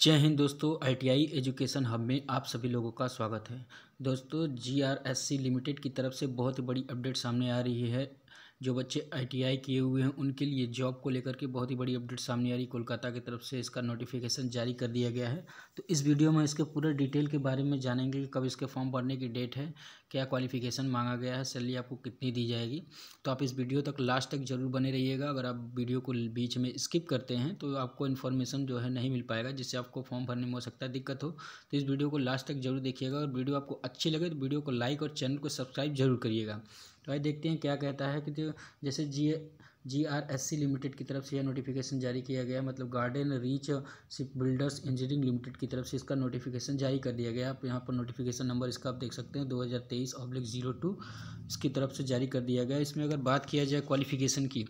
जय हिंद दोस्तों ITI education hub में आप सभी लोगों का स्वागत है दोस्तों जीआरएससी लिमिटेड की तरफ से बहुत ही बड़ी अपडेट सामने आ रही है जो बच्चे आईटीआई किए हुए हैं उनके लिए जॉब को लेकर के बहुत ही बड़ी अपडेट सामने आ रही कोलकाता की तरफ से इसका नोटिफिकेशन जारी कर दिया गया है तो इस वीडियो में इसके पूरे डिटेल के बारे में जानेंगे कि कब इसके फॉर्म भरने की डेट है क्या क्वालिफिकेशन मांगा गया है सैलरी आपको कितनी दी जाएगी तो आप इस वीडियो तक लास्ट तक जरूर बने रहिएगा अगर आप वीडियो को बीच में स्किप करते हैं तो आपको इन्फॉर्मेशन जो है नहीं मिल पाएगा जिससे आपको फॉर्म भरने में हो सकता है दिक्कत हो तो इस वीडियो को लास्ट तक जरूर देखिएगा और वीडियो आपको अच्छी लगे तो वीडियो को लाइक और चैनल को सब्सक्राइब जरूर करिएगा तो आइए देखते हैं क्या कहता है कि जो जैसे G G R S C limited की तरफ से यह नोटिफिकेशन जारी किया गया मतलब garden reach ship builders engineering limited की तरफ से इसका नोटिफिकेशन जारी कर दिया गया आप यहाँ पर नोटिफिकेशन नंबर इसका आप देख सकते हैं दो हज़ार तेईस ऑब्लिक जीरो टू इसकी तरफ से जारी कर दिया गया इसमें अगर बात किया जाए क्वालिफिकेशन की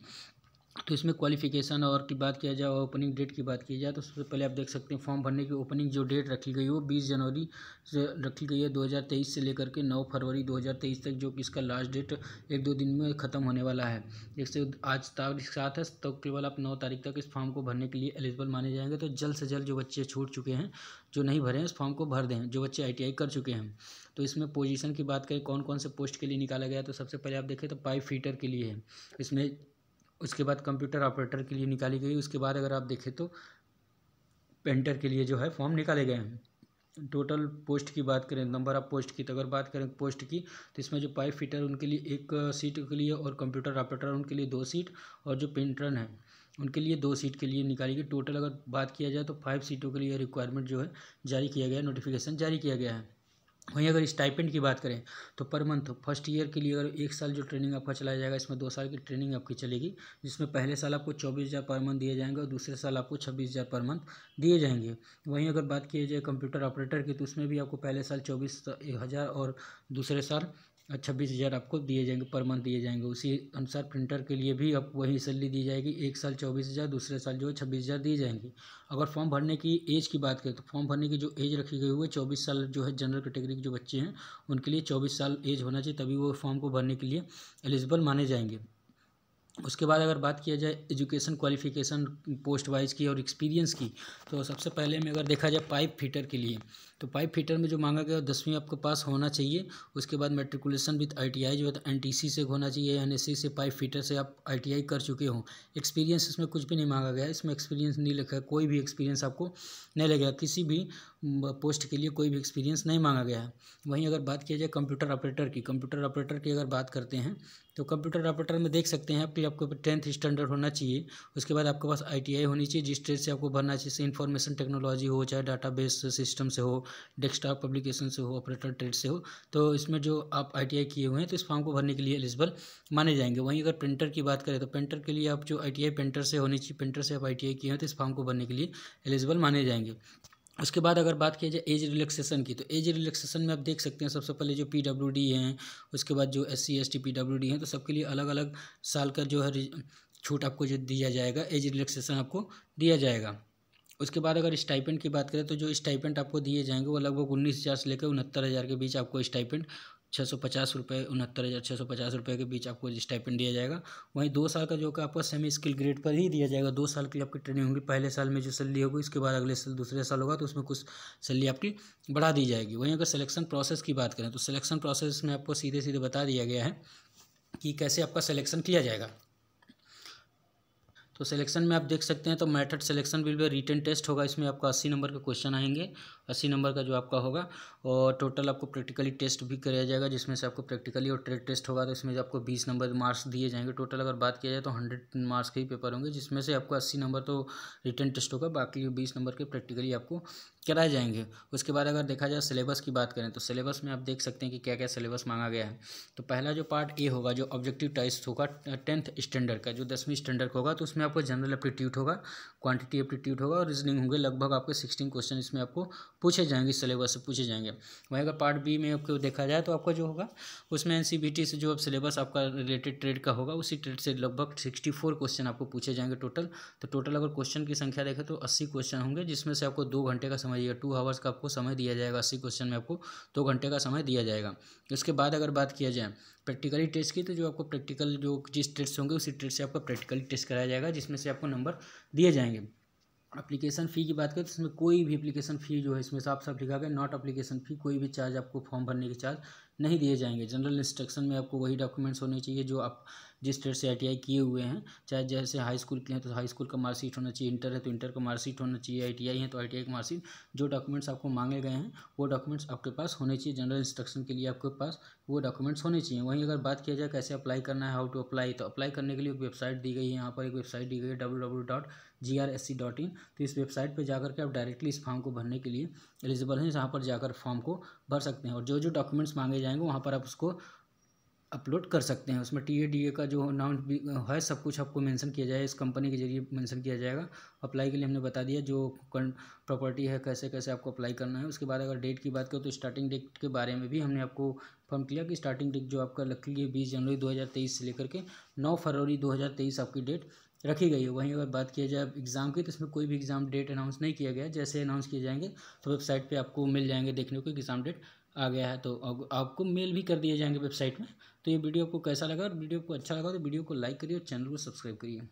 तो इसमें क्वालिफिकेशन और की बात किया जाए और ओपनिंग डेट की बात की जाए तो सबसे पहले आप देख सकते हैं फॉर्म भरने की ओपनिंग जो डेट रखी गई वो 20 जनवरी से रखी गई है 2023 से लेकर के 9 फरवरी 2023 तक जो कि इसका लास्ट डेट एक दो दिन में ख़त्म होने वाला है जैसे आज तारीख सात है तो केवल आप नौ तारीख तक इस फॉर्म को भरने के लिए एलिजिबल माने जाएंगे तो जल्द से जल्द जो बच्चे छूट चुके हैं जो नहीं भरे हैं उस फॉर्म को भर दें जो बच्चे आई कर चुके हैं तो इसमें पोजीशन की बात करें कौन कौन से पोस्ट के लिए निकाला गया तो सबसे पहले आप देखें तो पाइप फीटर के लिए है इसमें उसके बाद कंप्यूटर ऑपरेटर के लिए निकाली गई उसके बाद अगर आप देखें तो पेंटर के लिए जो है फॉर्म निकाले गए हैं टोटल पोस्ट की बात करें नंबर ऑफ पोस्ट की तो अगर बात करें पोस्ट की तो इसमें जो पाइप फिटर उनके लिए एक सीट के लिए और कंप्यूटर ऑपरेटर उनके लिए दो सीट और जो पेंटरन है उनके लिए दो सीट के लिए निकाली गई टोटल अगर बात किया जाए तो फाइव सीटों के लिए रिक्वायरमेंट जो है जारी किया गया नोटिफिकेशन जारी किया गया है वहीं अगर स्टाइपेंड की बात करें तो पर मंथ फर्स्ट ईयर के लिए अगर एक साल जो ट्रेनिंग आपका चलाया जाएगा इसमें दो साल की ट्रेनिंग आपकी चलेगी जिसमें पहले साल आपको चौबीस हज़ार पर मंथ दिए जाएंगे और दूसरे साल आपको छब्बीस हज़ार पर मंथ दिए जाएंगे वहीं अगर बात की जाए कंप्यूटर ऑपरेटर की तो उसमें भी आपको पहले साल चौबीस हज़ार और दूसरे साल छब्बीस हज़ार आपको दिए जाएंगे पर मंथ दिए जाएंगे उसी अनुसार प्रिंटर के लिए भी आप वही सैलरी दी जाएगी एक साल चौबीस हज़ार दूसरे साल जो है छब्बीस हज़ार दी जाएंगी अगर फॉर्म भरने की एज की बात करें तो फॉर्म भरने की जो एज रखी गई हुई है चौबीस साल जो है जनरल कैटेगरी के जो बच्चे हैं उनके लिए चौबीस साल एज होना चाहिए तभी वो फॉर्म को भरने के लिए एलिजिबल माने जाएंगे उसके बाद अगर बात किया जाए एजुकेशन क्वालिफिकेशन पोस्ट वाइज की और एक्सपीरियंस की तो सबसे पहले में अगर देखा जाए पाइप फीटर के लिए तो पाइप फीटर में जो मांगा गया दसवीं आपके पास होना चाहिए उसके बाद मेट्रिकुलेशन विद आईटीआई जो है तो एन से होना चाहिए एन से पाइप फीटर से आप आईटीआई कर चुके हों एक्सपीरियंस इसमें कुछ भी नहीं मांगा गया इसमें एक्सपीरियंस नहीं लिखा कोई भी एक्सपीरियंस आपको नहीं लगेगा किसी भी पोस्ट के लिए कोई भी एक्सपीरियंस नहीं मांगा गया है वहीं अगर बात किया जाए कंप्यूटर ऑपरेटर की कंप्यूटर ऑपरेटर की अगर बात करते हैं तो कंप्यूटर ऑपरेटर में देख सकते हैं आप आपके पास टेंथ स्टैंडर्ड होना चाहिए उसके बाद आपके पास आई होनी चाहिए जिस ट्रेड से आपको भरना चाहिए इन्फॉर्मेशन टेक्नोलॉजी हो चाहे डाटाबेस सिस्टम से हो डेस्कटॉप पब्लिकेशन से हो ऑपरेटर ट्रेड से हो तो इसमें जो आप आई किए हुए हैं तो इस फॉर्म को भरने के लिए एलिजिबल माने जाएंगे वहीं अगर प्रिंटर की बात करें तो प्रिंटर के लिए आप जो आई प्रिंटर से होनी चाहिए प्रिंटर से आप आई किए हैं तो इस फॉर्म को भरने के लिए एलिजिबल माने जाएंगे उसके बाद अगर बात किया जाए एज रिलैक्सेशन की तो एज रिलैक्सेशन में आप देख सकते हैं सबसे पहले जो पी डब्ल्यू डी हैं उसके बाद जो S C S T P W D हैं तो सबके लिए अलग अलग साल का जो है छूट आपको जो दिया जाएगा एज रिलैक्सेशन आपको दिया जाएगा उसके बाद अगर स्टाइपेंट की बात करें तो जो स्टाइपेंट आपको दिए जाएंगे वो लगभग उन्नीस हज़ार से लेकर उनहत्तर हज़ार के बीच आपको स्टाइपेंट छः सौ पचास रुपये उनहत्तर हज़ार छः सौ पचास रुपये के बीच आपको स्टाइपेंड दिया जाएगा वहीं दो साल का जो कि आपका सेमी स्किल ग्रेड पर ही दिया जाएगा दो साल के लिए आपकी ट्रेनिंग होगी पहले साल में जो सैलरी होगी उसके बाद अगले साल दूसरे साल होगा तो उसमें कुछ सैलरी आपकी बढ़ा दी जाएगी वहीं अगर सिलेक्शन प्रोसेस की बात करें तो सिलेक्शन प्रोसेस में आपको सीधे सीधे बता दिया गया है कि कैसे आपका सिलेक्शन किया जाएगा तो सिलेक्शन में आप देख सकते हैं तो method selection will be written test होगा इसमें आपका अस्सी नंबर के क्वेश्चन आएंगे अस्सी नंबर का जो आपका होगा और टोटल आपको प्रैक्टिकली टेस्ट भी कराया जाएगा जिसमें से आपको प्रैक्टिकली और ट्रेड टेस्ट होगा तो इसमें जो आपको बीस नंबर मार्क्स दिए जाएंगे टोटल अगर बात किया जाए तो हंड्रेड मार्क्स के ही पेपर होंगे जिसमें से आपको अस्सी नंबर तो रिटर्न टेस्ट होगा बाकी बीस नंबर के प्रैक्टिकली आपको कराए जाएंगे उसके बाद अगर देखा जाए सिलेबस की बात करें तो सिलेबस में आप देख सकते हैं कि क्या क्या सिलेबस मांगा गया है तो पहला जो पार्ट ए होगा जो ऑब्जेक्टिव टेस्ट होगा टेंथ स्टैंडर्ड का जो दसवीं स्टैंडर्ड का होगा तो उसमें आपको जनरल एप्टीट्यूड होगा क्वांटिटी एप्टीट्यूड होगा और रीजनिंग होंगे लगभग आपके सिक्सटीन क्वेश्चन इसमें आपको पूछे जाएंगे सिलेबस से पूछे जाएंगे वहीं अगर पार्ट बी में आपको देखा जाए तो आपका जो होगा उसमें एन से जो अब सिलेबस आपका रिलेटेड ट्रेड का होगा उसी ट्रेड से लगभग सिक्सटी फोर क्वेश्चन आपको पूछे जाएंगे टोटल तो टोटल अगर क्वेश्चन की संख्या देखें तो अस्सी क्वेश्चन होंगे जिसमें से आपको दो घंटे का समय दिया टू आवर्स का आपको समय दिया जाएगा अस्सी क्वेश्चन में आपको दो घंटे का समय दिया जाएगा उसके बाद अगर बात किया जाए प्रैक्टिकली टेस्ट की तो जो आपको प्रैक्टिकल जो जिस ट्रेड्स होंगे उसी ट्रेड से आपका प्रैक्टिकली टेस्ट कराया जाएगा जिसमें से आपको नंबर दिए जाएंगे अप्लीकेशन फ़ी की बात करें तो इसमें कोई भी अप्लीकेशन फ़ी जो है इसमें साफ साफ लिखा गया नॉट अप्लीकेशन फ़ी कोई भी चार्ज आपको फॉर्म भरने के चार्ज नहीं दिए जाएंगे जनरल इंस्ट्रक्शन में आपको वही डॉक्यूमेंट्स होने चाहिए जो आप जिस ट्रेड से आई किए हुए हैं चाहे जैसे हाई स्कूल के हैं तो हाई स्कूल का मार्कशीट होना चाहिए इंटर है तो इंटर का मार्कशीट होना चाहिए आई है तो आई का मार्कशीट जो डॉक्यूमेंट्स आपको मांगे गए हैं वो डॉक्यूमेंट्स आपके पास होने चाहिए जनरल इंस्ट्रक्शन के लिए आपके पास वो डॉक्यूमेंट्स होने चाहिए वहीं अगर बात किया जाए कैसे अप्लाई करना है हाउ टू अप्लाई तो अप्लाई करने के लिए एक वेबसाइट दी गई है यहाँ पर एक वेबसाइट दी गई है W W dot G R S C dot in तो इस वेबसाइट पर जाकर के आप डायरेक्टली इस फॉर्म को भरने के लिए एलिजिबल हैं जहाँ पर जाकर फॉर्म को भर सकते हैं और जो जो डॉक्यूमेंट्स मांगे जाएंगे वहाँ पर आप उसको अपलोड कर सकते हैं उसमें टी ए डी ए का जो भी है सब कुछ आपको मेंशन किया जाए इस कंपनी के जरिए मेंशन किया जाएगा अप्लाई के लिए हमने बता दिया जो प्रॉपर्टी है कैसे कैसे आपको अप्लाई करना है उसके बाद अगर डेट की बात करें तो स्टार्टिंग डेट के बारे में भी हमने आपको फॉर्म किया कि स्टार्टिंग डेट जो आपका रखी है बीस जनवरी दो हज़ार तेईस से लेकर के नौ फरवरी दो हज़ार तेईस आपकी डेट रखी गई है वहीं अगर बात किया जाए एग्ज़ाम की तो इसमें कोई भी एग्ज़ाम डेट अनाउंस नहीं किया गया जैसे अनाउंस किए जाएंगे तो वेबसाइट पर आपको मिल जाएंगे देखने को एग्ज़ाम डेट आ गया है तो आपको मेल भी कर दिए जाएंगे वेबसाइट में तो ये वीडियो आपको कैसा लगा और वीडियो को अच्छा लगा तो वीडियो को लाइक करिए और चैनल को सब्सक्राइब करिए